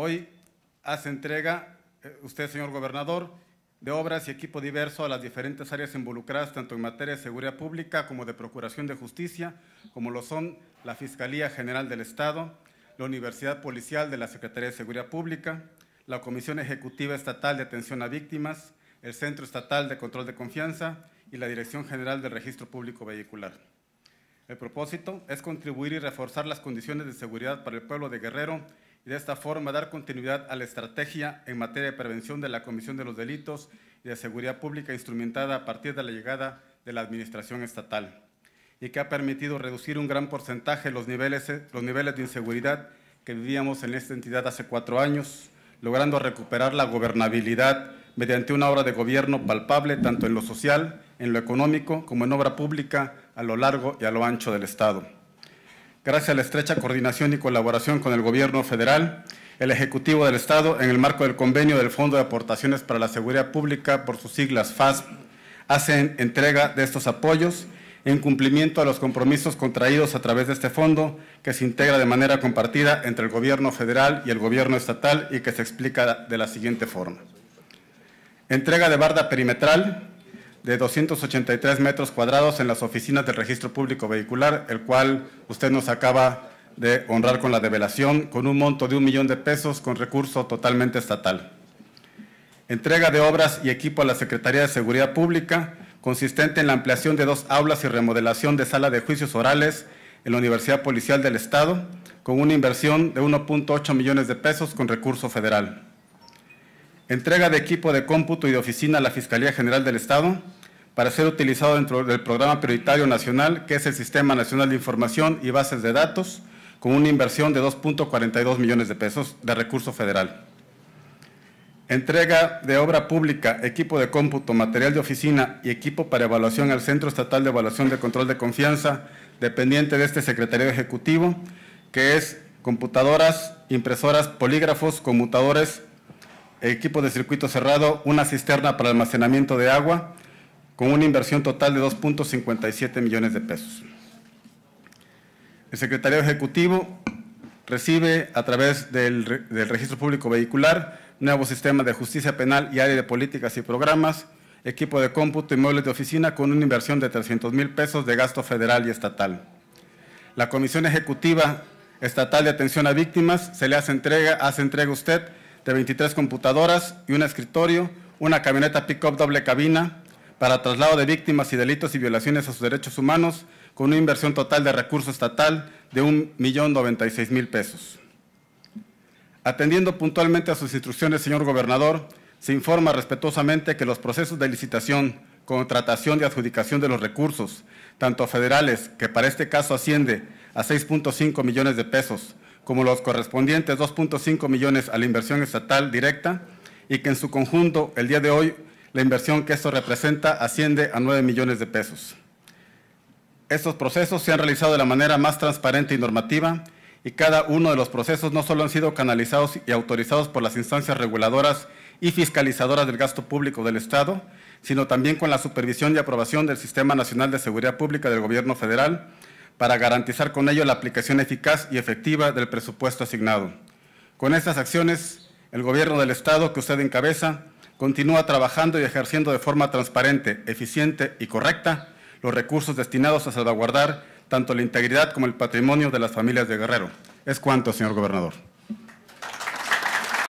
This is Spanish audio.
Hoy hace entrega eh, usted, señor gobernador, de obras y equipo diverso a las diferentes áreas involucradas tanto en materia de seguridad pública como de procuración de justicia, como lo son la Fiscalía General del Estado, la Universidad Policial de la Secretaría de Seguridad Pública, la Comisión Ejecutiva Estatal de Atención a Víctimas, el Centro Estatal de Control de Confianza y la Dirección General del Registro Público Vehicular. El propósito es contribuir y reforzar las condiciones de seguridad para el pueblo de Guerrero de esta forma dar continuidad a la estrategia en materia de prevención de la comisión de los delitos y de seguridad pública instrumentada a partir de la llegada de la administración estatal y que ha permitido reducir un gran porcentaje los niveles, eh, los niveles de inseguridad que vivíamos en esta entidad hace cuatro años, logrando recuperar la gobernabilidad mediante una obra de gobierno palpable tanto en lo social, en lo económico, como en obra pública a lo largo y a lo ancho del Estado gracias a la estrecha coordinación y colaboración con el Gobierno federal, el Ejecutivo del Estado, en el marco del convenio del Fondo de Aportaciones para la Seguridad Pública, por sus siglas FASP, hace entrega de estos apoyos en cumplimiento a los compromisos contraídos a través de este fondo, que se integra de manera compartida entre el Gobierno federal y el Gobierno estatal y que se explica de la siguiente forma. Entrega de barda perimetral, de 283 metros cuadrados en las oficinas del registro público vehicular, el cual usted nos acaba de honrar con la develación, con un monto de un millón de pesos con recurso totalmente estatal. Entrega de obras y equipo a la Secretaría de Seguridad Pública, consistente en la ampliación de dos aulas y remodelación de sala de juicios orales en la Universidad Policial del Estado, con una inversión de 1.8 millones de pesos con recurso federal. Entrega de equipo de cómputo y de oficina a la Fiscalía General del Estado, para ser utilizado dentro del Programa Prioritario Nacional, que es el Sistema Nacional de Información y Bases de Datos, con una inversión de 2.42 millones de pesos de recurso federal. Entrega de obra pública, equipo de cómputo, material de oficina y equipo para evaluación al Centro Estatal de Evaluación de Control de Confianza, dependiente de este Secretario Ejecutivo, que es computadoras, impresoras, polígrafos, conmutadores, equipo de circuito cerrado, una cisterna para almacenamiento de agua, con una inversión total de 2.57 millones de pesos. El Secretario Ejecutivo recibe a través del, Registro Público Vehicular nuevo sistema de justicia penal y área de políticas y programas, equipo de cómputo y muebles de oficina con una inversión de 300 mil pesos de gasto federal y estatal. La Comisión Ejecutiva Estatal de Atención a Víctimas se le hace entrega, hace entrega usted de 23 computadoras y un escritorio, una camioneta pick-up doble cabina, para traslado de víctimas y delitos y violaciones a sus derechos humanos, con una inversión total de recursos estatal de 1.096.000 pesos. Atendiendo puntualmente a sus instrucciones, señor gobernador, se informa respetuosamente que los procesos de licitación, contratación y adjudicación de los recursos, tanto federales, que para este caso asciende a 6.5 millones de pesos, como los correspondientes 2.5 millones a la inversión estatal directa, y que en su conjunto, el día de hoy, la inversión que esto representa asciende a 9 millones de pesos. Estos procesos se han realizado de la manera más transparente y normativa y cada uno de los procesos no solo han sido canalizados y autorizados por las instancias reguladoras y fiscalizadoras del gasto público del Estado, sino también con la supervisión y aprobación del Sistema Nacional de Seguridad Pública del Gobierno Federal para garantizar con ello la aplicación eficaz y efectiva del presupuesto asignado. Con estas acciones, el Gobierno del Estado que usted encabeza continúa trabajando y ejerciendo de forma transparente, eficiente y correcta los recursos destinados a salvaguardar tanto la integridad como el patrimonio de las familias de Guerrero. Es cuanto, señor gobernador.